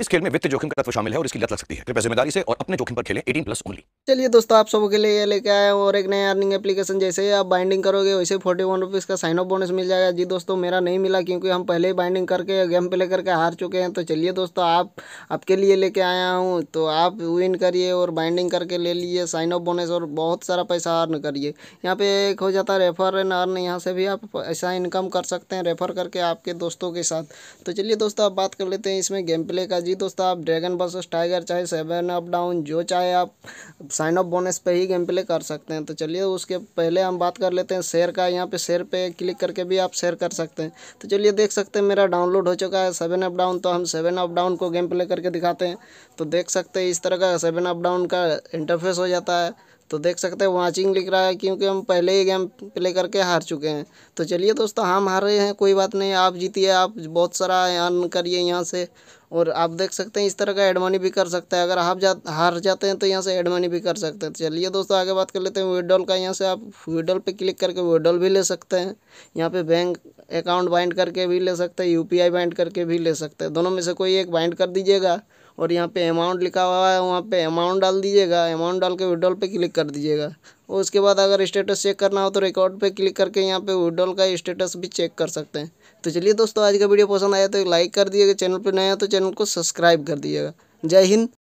इस खेल में वित्त जोखिम का तत्व शामिल है और इसकी लत लग सकती है कृपया जिम्मेदारी से और अपने जोखिम पर खेलें 18 प्लस ओनली चलिए दोस्तों आप सबके लिए ये लेके हैं और एक नया अर्निंग एप्लीकेशन जैसे ही आप बाइंडिंग करोगे वैसे फोर्टी वन रुपीज़ का साइन ऑफ बोनस मिल जाएगा जी दोस्तों मेरा नहीं मिला क्योंकि हम पहले ही बाइंडिंग करके गेम प्ले करके हार चुके हैं तो चलिए दोस्तों आप आपके लिए लेके आया हूँ तो आप विन करिए और बाइंडिंग करके ले लीजिए साइन ऑफ बोनस और बहुत सारा पैसा अर्न करिए यहाँ पे एक हो जाता है रेफर एंड अर्न यहाँ से भी आप ऐसा इनकम कर सकते हैं रेफर करके आपके दोस्तों के साथ तो चलिए दोस्तों आप बात कर लेते हैं इसमें गेम प्ले का जी दोस्तों आप ड्रैगन वर्सेस टाइगर चाहे सेवन अप डाउन जो चाहे आप साइन अप बोनस पे ही गेम प्ले कर सकते हैं तो चलिए उसके पहले हम बात कर लेते हैं शेयर का यहाँ पे शेयर पे क्लिक करके भी आप शेयर कर सकते हैं तो चलिए देख सकते हैं मेरा डाउनलोड हो चुका है सेवन अप डाउन तो हम सेवन अप डाउन को गेम प्ले करके दिखाते हैं तो देख सकते हैं इस तरह का सेवन अप डाउन का इंटरफेस हो जाता है तो देख सकते हैं वाचिंग लिख रहा है क्योंकि हम पहले ही गेम प्ले करके हार चुके हैं तो चलिए दोस्तों हम हार रहे हैं कोई बात नहीं आप जीतिए आप बहुत सारा अर्न करिए यहाँ से और आप देख सकते हैं इस तरह का एड मनी भी कर सकते हैं अगर आप जा हार जाते हैं तो यहाँ से एड मनी भी कर सकते हैं तो चलिए दोस्तों आगे बात कर लेते हैं विड्रॉल का यहाँ से आप विड्रॉल पे क्लिक करके विड्रॉल भी ले सकते हैं यहाँ पे बैंक अकाउंट बाइंड करके भी ले सकते हैं यूपीआई बाइंड करके भी ले सकते हैं दोनों में से कोई एक बाइंड कर दीजिएगा और यहाँ पर अमाउंट लिखा हुआ है वहाँ पे अमाउंट डाल दीजिएगा अमाउंट डाल के विड्रॉल पर क्लिक कर दीजिएगा उसके बाद अगर स्टेटस चेक करना हो तो रिकॉर्ड पे क्लिक करके यहाँ पे विड्रॉल का स्टेटस भी चेक कर सकते हैं तो चलिए दोस्तों आज का वीडियो पसंद आया तो लाइक कर दिएगा चैनल पर नया तो चैनल को सब्सक्राइब कर दिएगा जय हिंद